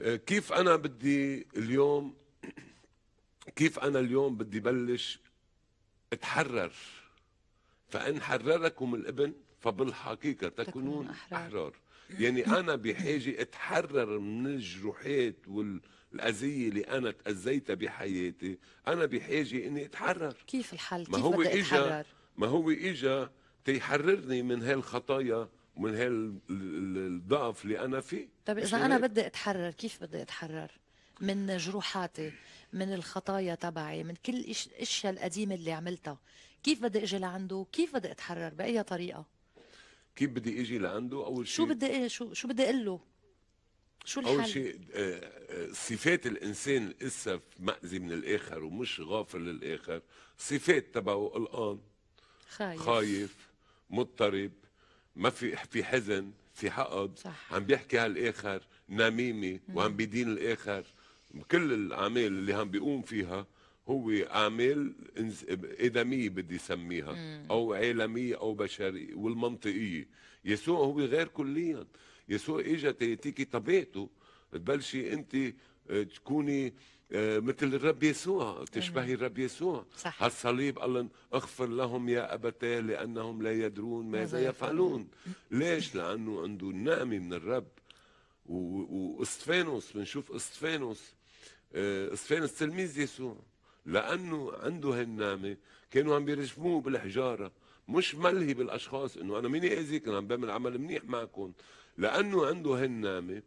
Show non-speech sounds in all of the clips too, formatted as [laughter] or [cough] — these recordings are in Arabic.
آه، كيف انا بدي اليوم كيف انا اليوم بدي بلش اتحرر فان حرركم الابن فبالحقيقه تكونون احرار, أحرار. يعني انا بحاجه اتحرر من الجروحات وال اللي أنا تأذيتها بحياتي أنا بحاجة إني أتحرر كيف الحل؟ كيف ما هو إجا ما هو إجا تيحررني من هالخطايا من هالضعف اللي انا فيه طيب اذا انا بدي اتحرر كيف بدي اتحرر من جروحاتي من الخطايا تبعي من كل الاشياء القديمه اللي عملتها كيف بدي اجي لعنده كيف بدي اتحرر باي طريقه كيف بدي اجي لعنده اول شيء شو بدي إيه شو شو بدي اقول له شو الحل؟ اول شيء آه، آه، صفات الانسان لسه مأذي من الاخر ومش غافل للاخر صفات تبعه قلقان خايف خايف مضطرب ما في في حزن في حقد صح. عم بيحكي على الاخر نميمه وعم بيدين الاخر كل الاعمال اللي عم بيقوم فيها هو اعمال ادميه بدي سميها مم. او عالميه او بشريه والمنطقيه يسوع هو غير كليا يسوع اجى تيتيكي طبيعته تبلشي انت آه، تكوني آه، مثل الرب يسوع تشبهي الرب يسوع صح. هالصليب قال اغفر لهم يا ابتاه لانهم لا يدرون ماذا يفعلون ليش لانه عنده نعمه من الرب واستفانوس بنشوف استفانوس استفانوس آه، تلميذ يسوع لانه عنده هالنعمه كانوا عم بيرجموه بالحجاره مش ملهي بالاشخاص انه انا مين اذيك انا عم بعمل عمل منيح معكم لانه عنده هالنعمه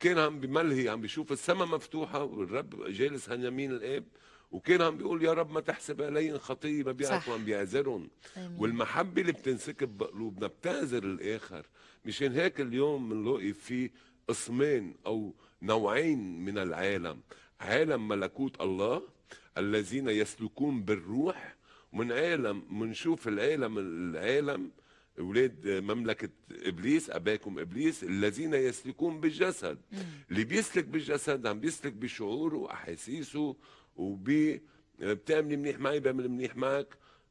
كان عم بملهي عم بيشوف السماء مفتوحه والرب جالس عن يمين الاب وكان عم بيقول يا رب ما تحسب علي خطيه ما بيعرفوا عم بيعذرهم والمحبه اللي بتنسكب بقلوبنا بتعذر الاخر مشان هيك اليوم بنلاقي في قسمين او نوعين من العالم عالم ملكوت الله الذين يسلكون بالروح من عالم منشوف العالم العالم اولاد مملكه ابليس اباكم ابليس الذين يسلكون بالجسد اللي بيسلك بالجسد عم بيسلك بشعوره واحاسيسه وب بتعملي منيح معي بعمل منيح معك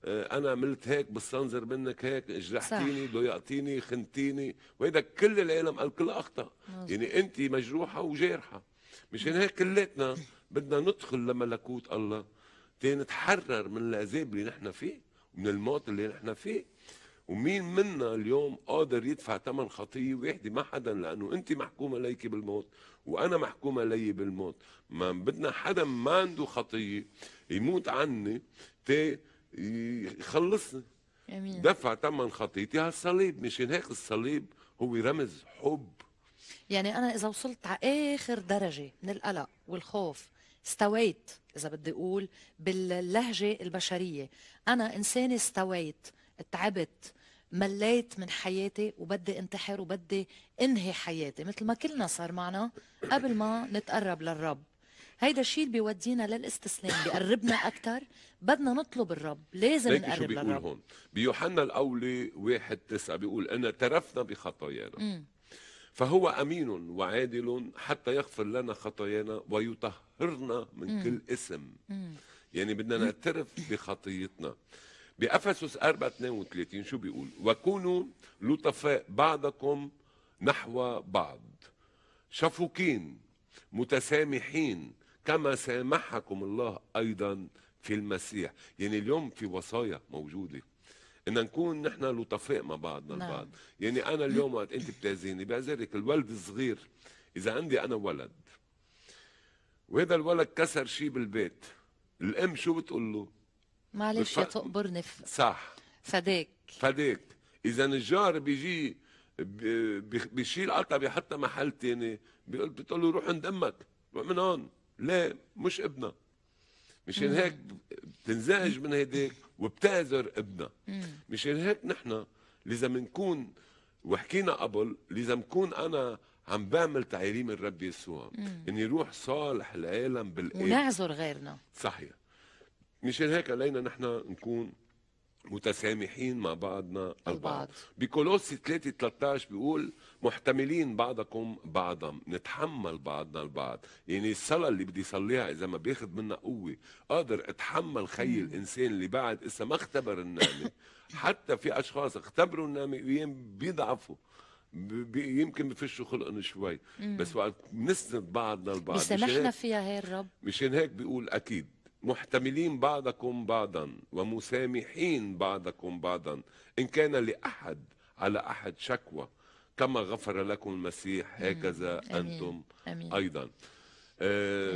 آه، انا عملت هيك بستنظر منك هيك جرحتيني ضيقتيني خنتيني وهيدا كل العالم قال كل اخطا مم. يعني انت مجروحه وجارحه مشان هيك كلتنا بدنا ندخل لملكوت الله تنتحرر من العذاب اللي نحن فيه ومن الموت اللي نحن فيه ومين منا اليوم قادر يدفع ثمن خطيه ويحدي ما حدا لانه انت محكومه ليك بالموت وانا محكومه لي بالموت ما بدنا حدا ما عنده خطيه يموت عني تي يخلصني امين دفع ثمن خطيتي على الصليب مشان هيك الصليب هو رمز حب يعني انا اذا وصلت على اخر درجه من القلق والخوف استويت اذا بدي اقول باللهجه البشريه انا انسانه استويت تعبت مليت من حياتي وبدي انتحر وبدي انهي حياتي مثل ما كلنا صار معنا قبل ما نتقرب للرب هيدا الشيء اللي بيودينا للاستسلام بيقربنا اكثر بدنا نطلب الرب لازم نقرب شو بيقول للرب هون بيوحنا الاولي واحد تسعة بيقول انا ترفنا بخطايانا فهو امين وعادل حتى يغفر لنا خطايانا ويطهرنا من مم. كل اسم مم. يعني بدنا نعترف بخطيتنا بأفسس 4 32 شو بيقول وكونوا لطفاء بعضكم نحو بعض شفوكين متسامحين كما سامحكم الله أيضا في المسيح يعني اليوم في وصايا موجودة ان نكون نحن لطفاء مع بعضنا نعم. البعض يعني انا اليوم وقت انت بتاذيني بعذرك الولد الصغير اذا عندي انا ولد وهذا الولد كسر شيء بالبيت الام شو بتقول له معلش يا تقبرني ف... صح فداك فداك اذا الجار بيجي بيشيل قطع بيحطها محل تاني بيقول بتقول له روح عند امك روح من هون لا مش ابنها مشان هيك بتنزعج من هيداك وبتعذر ابنها مشان هيك نحن لازم نكون وحكينا قبل لازم نكون انا عم بعمل تعليم الرب يسوع اني روح صالح العالم بالايه ونعذر غيرنا صحيح مشان هيك علينا نحن نكون متسامحين مع بعضنا البعض بكولوس 3 13 بيقول محتملين بعضكم بعضا نتحمل بعضنا البعض يعني الصلاة اللي بدي صليها إذا ما بياخد منا قوة قادر أتحمل خي الإنسان اللي بعد إسا ما اختبر النعمة [laughs] حتى في أشخاص اختبروا النعمة ويم بيضعفوا بي يمكن بفشوا خلقنا شوي بس وقت بنسند بعضنا البعض بيسامحنا فيها هي الرب مشان هيك بيقول أكيد محتملين بعضكم بعضا ومسامحين بعضكم بعضا ان كان لاحد على احد شكوى كما غفر لكم المسيح هكذا انتم ايضا آه،